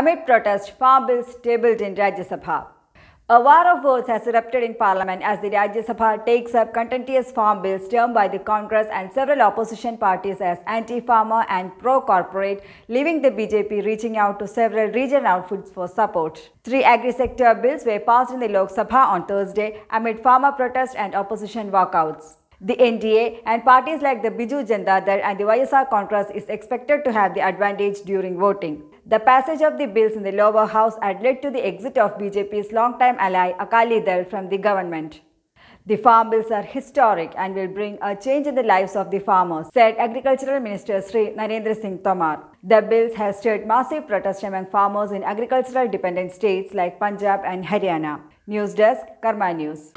amid protest farm bills tabled in Rajya Sabha. A war of words has erupted in Parliament as the Rajya Sabha takes up contentious farm bills termed by the Congress and several opposition parties as anti-farmer and pro-corporate, leaving the BJP reaching out to several regional outfits for support. Three agri-sector bills were passed in the Lok Sabha on Thursday amid farmer protests and opposition walkouts. The NDA and parties like the Biju Janata Dal and the YSR Congress is expected to have the advantage during voting. The passage of the bills in the lower house had led to the exit of BJP's longtime ally Akali Dal from the government. The farm bills are historic and will bring a change in the lives of the farmers, said Agricultural Minister Sri Narendra Singh Tomar. The bills have stirred massive protest among farmers in agricultural dependent states like Punjab and Haryana. News Desk, Karma News.